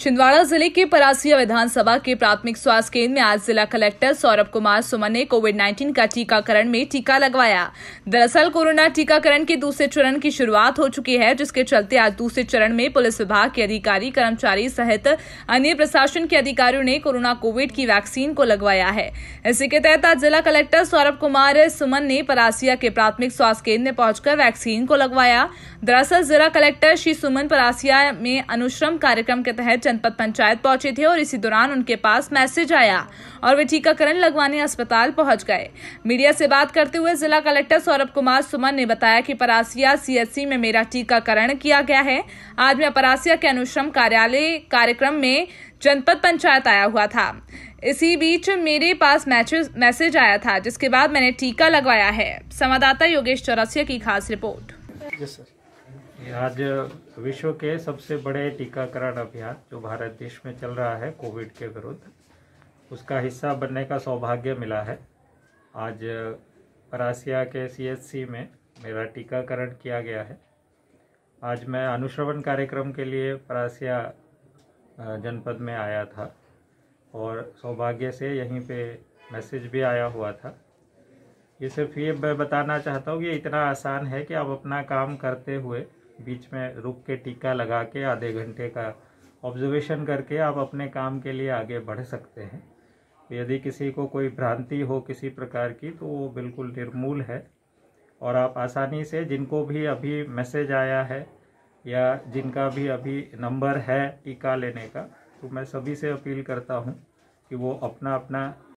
छिंदवाड़ा जिले के परासिया विधानसभा के प्राथमिक स्वास्थ्य केंद्र में आज जिला कलेक्टर सौरभ कुमार सुमन ने कोविड 19 का टीकाकरण में टीका लगवाया दरअसल कोरोना टीकाकरण के दूसरे चरण की शुरुआत हो चुकी है जिसके चलते आज दूसरे चरण में पुलिस विभाग के अधिकारी कर्मचारी सहित अन्य प्रशासन के अधिकारियों ने कोरोना कोविड की वैक्सीन को लगवाया है इसी के तहत आज जिला कलेक्टर सौरभ कुमार सुमन ने परासिया के प्राथमिक स्वास्थ्य केंद्र में पहुंचकर वैक्सीन को लगवाया दरअसल जिला कलेक्टर श्री सुमन परासिया में अनुश्रम कार्यक्रम के तहत जनपद पंचायत पहुंचे थे और इसी दौरान उनके पास मैसेज आया और वे टीकाकरण लगवाने अस्पताल पहुंच गए मीडिया से बात करते हुए जिला कलेक्टर सौरभ कुमार सुमन ने बताया कि परासिया सीएससी में मेरा टीकाकरण किया गया है आज मैं परासिया के अनुश्रम कार्यालय कार्यक्रम में जनपद पंचायत आया हुआ था इसी बीच मेरे पास मैसेज आया था जिसके बाद मैंने टीका लगवाया है संवाददाता योगेश चौरसिया की खास रिपोर्ट yes, आज विश्व के सबसे बड़े टीकाकरण अभियान जो भारत देश में चल रहा है कोविड के विरुद्ध उसका हिस्सा बनने का सौभाग्य मिला है आज परासिया के सीएचसी में मेरा टीकाकरण किया गया है आज मैं अनुश्रवण कार्यक्रम के लिए परासिया जनपद में आया था और सौभाग्य से यहीं पे मैसेज भी आया हुआ था ये सिर्फ ये मैं बताना चाहता हूँ कि इतना आसान है कि आप अपना काम करते हुए बीच में रुक के टीका लगा के आधे घंटे का ऑब्जर्वेशन करके आप अपने काम के लिए आगे बढ़ सकते हैं यदि किसी को कोई भ्रांति हो किसी प्रकार की तो वो बिल्कुल निर्मूल है और आप आसानी से जिनको भी अभी मैसेज आया है या जिनका भी अभी नंबर है टीका लेने का तो मैं सभी से अपील करता हूँ कि वो अपना अपना